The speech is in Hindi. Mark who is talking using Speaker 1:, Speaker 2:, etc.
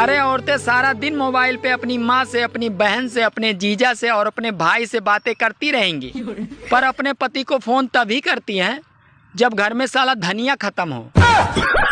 Speaker 1: अरे औरतें सारा दिन मोबाइल पे अपनी माँ से अपनी बहन से अपने जीजा से और अपने भाई से बातें करती रहेंगी पर अपने पति को फोन तभी करती हैं जब घर में साला धनिया खत्म हो